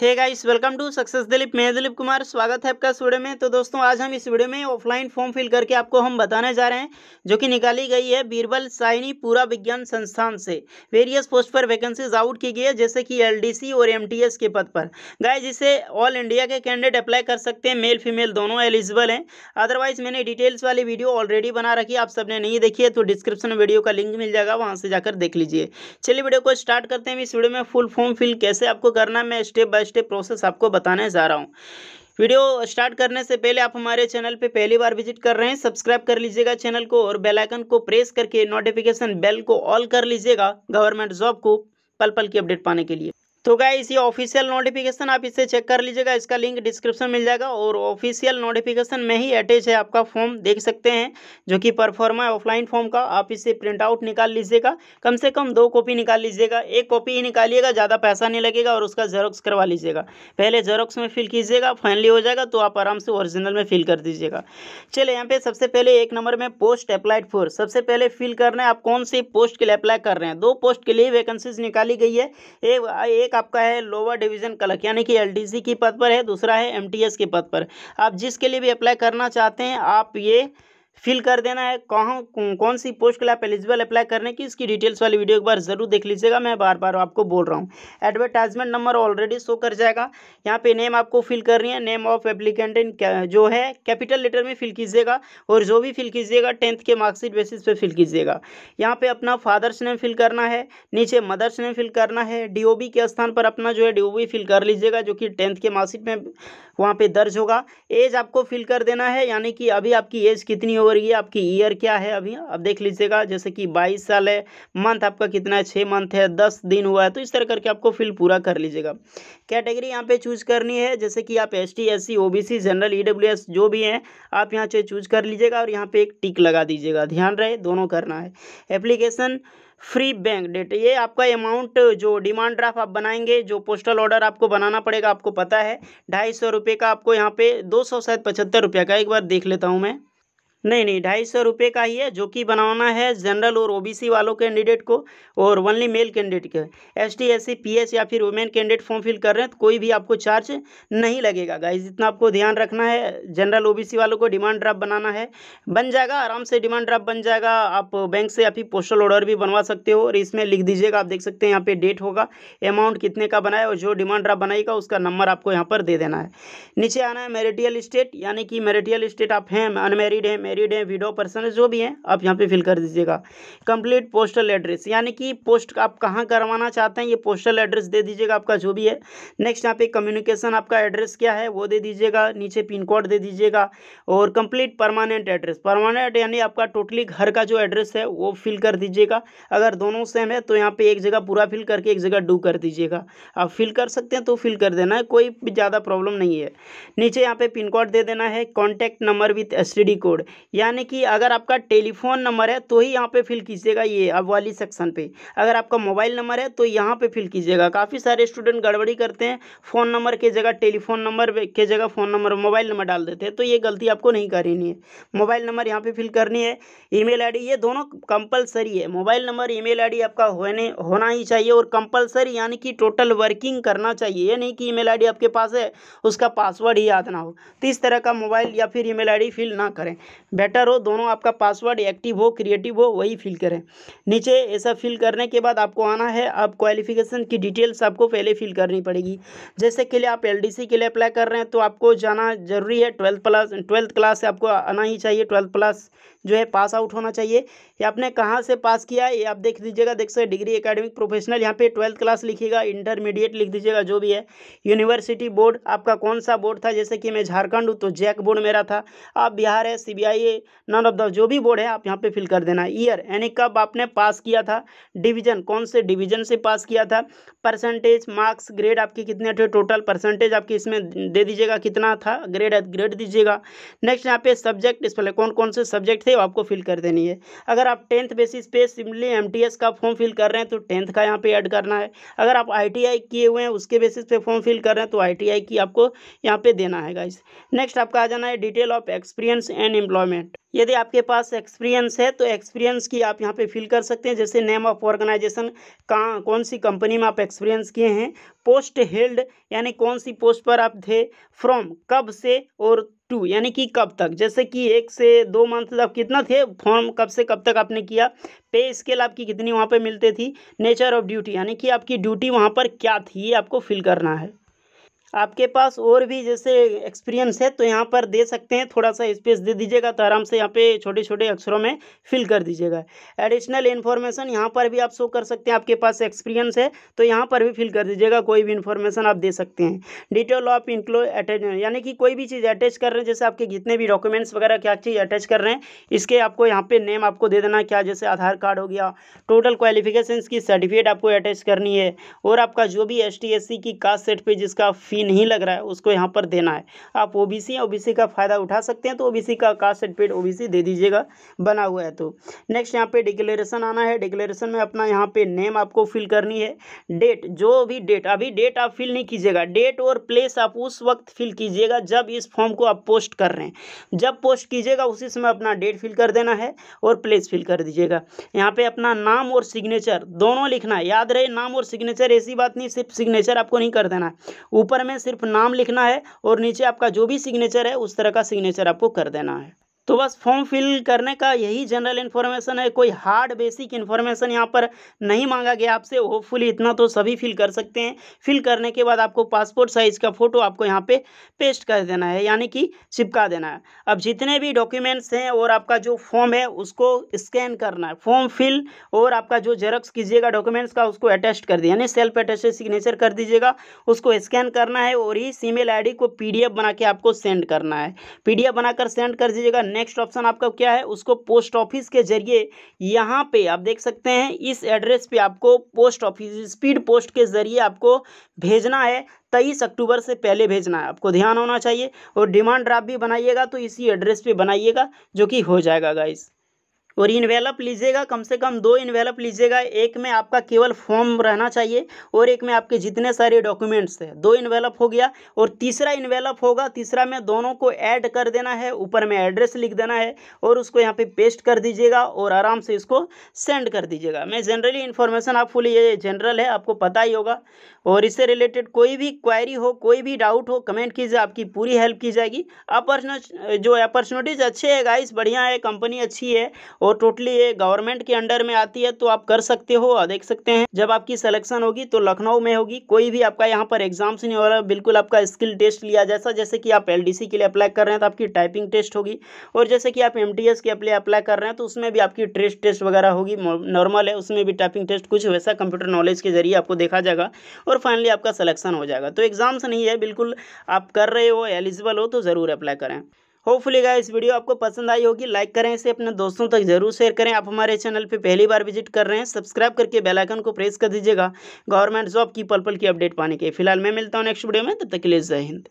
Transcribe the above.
hey guys welcome to success Dilip मैं दिलीप कुमार स्वागत है आपका इस वीडियो में तो दोस्तों आज हम इस वीडियो में ऑफलाइन फॉर्म फिल करके आपको हम बताने जा रहे हैं जो कि निकाली गई है बीरबल साइनी पूरा विज्ञान संस्थान से वेरियस पोस्ट पर वैकेंसीज आउट की गई है जैसे कि एलडीसी और एम के पद पर गाय जिसे ऑल इंडिया के कैंडिडेट अप्लाई कर सकते हैं मेल फीमेल दोनों एलिजिबल हैं अदरवाइज मैंने डिटेल्स वाली वीडियो ऑलरेडी बना रखी आप सबने नहीं देखी है तो डिस्क्रिप्शन में वीडियो का लिंक मिल जाएगा वहाँ से जाकर देख लीजिए चलिए वीडियो को स्टार्ट करते हैं इस वीडियो में फुल फॉर्म फिल कैसे आपको करना है मैं step by by step process आपको बताने जा रहा हूँ वीडियो स्टार्ट करने से पहले आप हमारे चैनल पे पहली बार विजिट कर रहे हैं सब्सक्राइब कर लीजिएगा चैनल को और बेल आइकन को प्रेस करके नोटिफिकेशन बेल को ऑल कर लीजिएगा गवर्नमेंट जॉब को पल पल की अपडेट पाने के लिए तो क्या ये ऑफिशियल नोटिफिकेशन आप इसे चेक कर लीजिएगा इसका लिंक डिस्क्रिप्शन मिल जाएगा और ऑफिशियल नोटिफिकेशन में ही अटैच है आपका फॉर्म देख सकते हैं जो कि परफॉर्मा ऑफलाइन फॉर्म का आप इसे प्रिंट आउट निकाल लीजिएगा कम से कम दो कॉपी निकाल लीजिएगा एक कॉपी ही निकालिएगा ज़्यादा पैसा नहीं लगेगा और उसका जेरोक्स करवा लीजिएगा पहले जेरोक्स में फिल कीजिएगा फाइनली हो जाएगा तो आप आराम से ओरिजिनल में फिल कर दीजिएगा चले यहाँ पे सबसे पहले एक नंबर में पोस्ट अप्लाइड फॉर सबसे पहले फिल करना है आप कौन सी पोस्ट के लिए अप्लाई कर रहे हैं दो पोस्ट के लिए वैकेंसीज निकाली गई है एक आपका है लोअर डिवीजन कलक यानी कि एलडीसी की पद पर है दूसरा है एमटीएस के पद पर आप जिसके लिए भी अप्लाई करना चाहते हैं आप ये फिल कर देना है कहाँ कौन सी पोस्ट के लिए आप एलिजिबल अप्लाई करने की इसकी डिटेल्स वाली वीडियो एक बार ज़रूर देख लीजिएगा मैं बार बार आपको बोल रहा हूँ एडवर्टाइजमेंट नंबर ऑलरेडी शो कर जाएगा यहाँ पे नेम आपको फिल करनी है नेम ऑफ एप्लीकेंट इन जो है कैपिटल लेटर में फिल कीजिएगा और जो भी फिल कीजिएगा टेंथ के मार्क्सिट बेसिस पर फिल कीजिएगा यहाँ पर अपना फादर्स नेम फिल करना है नीचे मदर्स नेम फिल करना है डी के स्थान पर अपना जो है डी फिल कर लीजिएगा जो कि टेंथ के मार्कशीट में वहाँ पर दर्ज होगा एज आपको फिल कर देना है यानी कि अभी आपकी एज कितनी हो रही है आपकी ईयर क्या है अभी आप देख लीजिएगा जैसे कि बाईस साल है मंथ आपका कितना है छः मंथ है दस दिन हुआ है तो इस तरह करके आपको फिल पूरा कर लीजिएगा कैटेगरी यहाँ पे चूज करनी है जैसे कि आप S T S C general E S जो भी हैं आप यहाँ से चूज कर लीजिएगा और यहाँ पे एक टिक लगा दीजिएगा ध्यान रहे दोनों करना है एप्लीकेशन फ्री बैंक डेट ये आपका अमाउंट जो डिमांड ड्राफ्ट आप बनाएंगे जो पोस्टल ऑर्डर आपको बनाना पड़ेगा आपको पता है ढाई सौ रुपये का आपको यहाँ पे दो सौ शायद पचहत्तर रुपये का एक बार देख लेता हूँ मैं नहीं नहीं ढाई सौ रुपये का ही है जो कि बनाना है जनरल और ओबीसी वालों कैंडिडेट को और ओनली मेल कैंडिडेट के S T S C P S या फिर वुमेन कैंडिडेट फॉर्म फिल कर रहे हैं तो कोई भी आपको चार्ज नहीं लगेगा गाइस जितना आपको ध्यान रखना है जनरल ओबीसी वालों को डिमांड ड्राफ्ट बनाना है बन जाएगा आराम से डिमांड ड्राफ्ट बन जाएगा आप बैंक से या फिर पोस्टल ऑर्डर भी बनवा सकते हो और इसमें लिख दीजिएगा आप देख सकते हैं यहाँ पर डेट होगा अमाउंट कितने का बनाया और जो डिमांड ड्राफ्ट बनाएगा उसका नंबर आपको यहाँ पर दे देना है नीचे आना है मेरिटियल स्टेट यानी कि मेरिटियल स्टेट आप हैं अनमेरिड हैं मैरिड हैं विडो पर्सन जो भी हैं आप यहाँ पे फिल कर दीजिएगा कंप्लीट पोस्टल एड्रेस यानी कि पोस्ट आप कहाँ करवाना चाहते हैं ये पोस्टल एड्रेस दे दीजिएगा आपका जो भी है नेक्स्ट यहाँ पे कम्युनिकेशन आपका एड्रेस क्या है वो दे दीजिएगा नीचे पिन कोड दे दीजिएगा और कंप्लीट परमानेंट एड्रेस परमानेंट यानी आपका टोटली घर का जो एड्रेस है वो फिल कर दीजिएगा अगर दोनों सेम है तो यहाँ पे एक जगह पूरा फिल करके एक जगह डू कर दीजिएगा आप फिल कर सकते हैं तो फिल कर देना है कोई ज़्यादा प्रॉब्लम नहीं है नीचे यहाँ पे पिन कोड दे देना है contact number with S code यानी कि अगर आपका टेलीफोन नंबर है तो ही यहाँ पे फिल कीजिएगा ये अब वाली सेक्शन पे अगर आपका मोबाइल नंबर है तो यहाँ पे फिल कीजिएगा काफ़ी सारे स्टूडेंट गड़बड़ी करते हैं फ़ोन नंबर की जगह टेलीफोन नंबर के जगह फ़ोन नंबर मोबाइल नंबर डाल देते हैं तो ये गलती आपको नहीं करनी है मोबाइल नंबर यहाँ पर फिल करनी है ई मेल ये दोनों कंपलसरी है मोबाइल नंबर ई मेल आपका होने होना ही चाहिए और कंपलसरी यानी कि टोटल वर्किंग करना चाहिए ये नहीं कि ई मेल आपके पास है उसका पासवर्ड ही याद ना हो तो इस तरह का मोबाइल या फिर ई मेल फिल ना करें बेटर हो दोनों आपका पासवर्ड एक्टिव हो क्रिएटिव हो वही फिल करें नीचे ऐसा फिल करने के बाद आपको आना है अब क्वालिफिकेशन की डिटेल्स आपको पहले फिल करनी पड़ेगी जैसे के लिए आप एल के लिए अप्लाई कर रहे हैं तो आपको जाना जरूरी है ट्वेल्थ प्लस ट्वेल्थ क्लास से आपको आना ही चाहिए ट्वेल्थ प्लस जो है पास आउट होना चाहिए या आपने कहाँ से पास किया ये आप देख लीजिएगा देख सकते डिग्री एकेडमिक प्रोफेशनल यहाँ पे ट्वेल्थ क्लास लिखिएगा इंटरमीडिएट लिख दीजिएगा जो भी है यूनिवर्सिटी बोर्ड आपका कौन सा बोर्ड था जैसे कि मैं झारखंड हूँ तो जैक बोर्ड मेरा था आप बिहार है C B none of the जो भी बोर्ड है आप यहाँ पर फिल कर देना ईयर यानी कब आपने पास किया था डिवीजन कौन से डिवीजन से पास किया था परसेंटेज मार्क्स ग्रेड आपके कितने थे टोटल परसेंटेज आपके इसमें दे दीजिएगा कितना था ग्रेड ग्रेड दीजिएगा नेक्स्ट यहाँ पे सब्जेक्ट इस पहले कौन कौन से सब्जेक्ट थे सिंपली आपको फिल कर देनी है अगर आप टेंथ बेसिस पे सिंपली एम का फॉर्म फिल कर रहे हैं तो टेंथ का यहाँ पे ऐड करना है अगर आप आई किए हुए हैं उसके बेसिस पे फॉर्म फिल कर रहे हैं तो आई की आपको यहाँ पे देना है गाइस नेक्स्ट आपका आ जाना है detail of experience and employment यदि आपके पास एक्सपीरियंस है तो एक्सपीरियंस की आप यहाँ पे फिल कर सकते हैं जैसे नेम ऑफ ऑर्गेनाइजेशन कहाँ कौन सी कंपनी में आप एक्सपीरियंस किए हैं पोस्ट हेल्ड यानी कौन सी पोस्ट पर आप थे फ्रॉम कब से और टू यानी कि कब तक जैसे कि एक से दो मंथ तक कितना थे फॉर्म कब से कब तक आपने किया पे स्केल आपकी कितनी वहाँ पे मिलते थी नेचर ऑफ ड्यूटी यानी कि आपकी ड्यूटी वहाँ पर क्या थी ये आपको फिल करना है आपके पास और भी जैसे एक्सपीरियंस है तो यहाँ पर दे सकते हैं थोड़ा सा स्पेस दे दीजिएगा तो आराम से यहाँ पे छोटे छोटे अक्षरों में फिल कर दीजिएगा एडिशनल इन्फॉर्मेशन यहाँ पर भी आप शो कर सकते हैं आपके पास एक्सपीरियंस है तो यहाँ पर भी फिल कर दीजिएगा कोई भी इन्फॉर्मेशन आप दे सकते हैं डिटेल ऑफ इंक्लो अटैच यानी कि कोई भी चीज़ अटैच कर रहे हैं जैसे आपके जितने भी डॉक्यूमेंट्स वगैरह क्या चीज़ अटैच कर रहे हैं इसके आपको यहाँ पर नेम आपको दे देना क्या जैसे आधार कार्ड हो गया टोटल क्वालिफिकेशन की सर्टिफिकेट आपको अटैच करनी है और आपका जो भी एस की कास्ट सेट पर जिसका फी सही नहीं लग रहा है उसको यहाँ पर देना है आप ओ बी सी या ओ बी सी का फ़ायदा उठा सकते हैं तो ओ बी सी का caste certificate O B C दे दीजिएगा बना हुआ है तो नेक्स्ट यहाँ पे डिक्लेरेशन आना है डिक्लेरेशन में अपना यहाँ पे नेम आपको फिल करनी है डेट जो भी डेट अभी डेट आप फिल नहीं कीजिएगा डेट और प्लेस आप उस वक्त फिल कीजिएगा जब इस फॉर्म को आप पोस्ट कर रहे हैं जब पोस्ट कीजिएगा उसी समय अपना डेट फिल कर देना है और प्लेस फिल कर दीजिएगा यहाँ पे अपना नाम और सिग्नेचर दोनों लिखना है याद रहे नाम और सिग्नेचर ऐसी बात नहीं सिर्फ सिग्नेचर आपको नहीं कर देना है ऊपर में सिर्फ नाम लिखना है और नीचे आपका जो भी सिग्नेचर है उस तरह का सिग्नेचर आपको कर देना है तो बस फॉर्म फिल करने का यही जनरल इन्फॉर्मेशन है कोई हार्ड बेसिक इन्फॉर्मेशन यहाँ पर नहीं मांगा गया आपसे होपफुली इतना तो सभी फिल कर सकते हैं फिल करने के बाद आपको पासपोर्ट साइज़ का फ़ोटो आपको यहाँ पे पेस्ट कर देना है यानी कि चिपका देना है अब जितने भी डॉक्यूमेंट्स हैं और आपका जो फॉर्म है उसको स्कैन करना है फॉर्म फिल और आपका जो जेरोक्स कीजिएगा डॉक्यूमेंट्स का उसको अटैच कर दिया यानी सेल्फ अटैच सिग्नेचर कर दीजिएगा उसको स्कैन करना है और इस ईमेल मेल को पी बना के आपको सेंड करना है पी बनाकर सेंड कर दीजिएगा नेक्स्ट ऑप्शन आपका क्या है उसको पोस्ट ऑफिस के जरिए यहाँ पे आप देख सकते हैं इस एड्रेस पे आपको पोस्ट ऑफिस स्पीड पोस्ट के जरिए आपको भेजना है तेईस अक्टूबर से पहले भेजना है आपको ध्यान होना चाहिए और डिमांड ड्राफ्ट भी बनाइएगा तो इसी एड्रेस पे बनाइएगा जो कि हो जाएगा गाइस और इन्वेलप लीजिएगा कम से कम दो इन्वेलप लीजिएगा एक में आपका केवल फॉर्म रहना चाहिए और एक में आपके जितने सारे डॉक्यूमेंट्स हैं दो इन्वेलप हो गया और तीसरा इन्वेलप होगा तीसरा में दोनों को ऐड कर देना है ऊपर में एड्रेस लिख देना है और उसको यहाँ पे पेस्ट कर दीजिएगा और आराम से इसको सेंड कर दीजिएगा मैं जनरली इन्फॉर्मेशन आप फुल ये जनरल है आपको पता ही होगा और इससे रिलेटेड कोई भी क्वायरी हो कोई भी डाउट हो कमेंट कीजिए आपकी पूरी हेल्प की जाएगी अपॉर्चुनिटी जो अपॉर्चुनिटीज़ अच्छे है गाइस बढ़िया है कंपनी अच्छी है वो टोटली ये गवर्नमेंट के अंडर में आती है तो आप कर सकते हो देख सकते हैं जब आपकी सिलेक्शन होगी तो लखनऊ में होगी कोई भी आपका यहाँ पर एग्जाम्स नहीं हो रहा बिल्कुल आपका स्किल टेस्ट लिया जैसा जैसे कि आप एल के लिए अप्लाई कर रहे हैं तो आपकी टाइपिंग टेस्ट होगी और जैसे कि आप एम के लिए अप्लाई कर रहे हैं तो उसमें भी आपकी ट्रेस्ट टेस्ट वगैरह होगी नॉर्मल है उसमें भी टाइपिंग टेस्ट कुछ वैसा कंप्यूटर नॉलेज के जरिए आपको देखा जाएगा और फाइनली आपका सलेक्शन हो जाएगा तो एग्ज़ाम्स नहीं है बिल्कुल आप कर रहे हो एलिजिबल हो तो ज़रूर अप्लाई करें होपफुली गाइस वीडियो आपको पसंद आई होगी लाइक करें इसे अपने दोस्तों तक जरूर शेयर करें आप हमारे चैनल पर पहली बार विजिट कर रहे हैं सब्सक्राइब करके बेलाइकन को प्रेस कर दीजिएगा गवर्नमेंट जॉब की पल पल की अपडेट पाने के फिलहाल मैं मिलता हूँ नेक्स्ट वीडियो में तब तक के लिए जय हिंद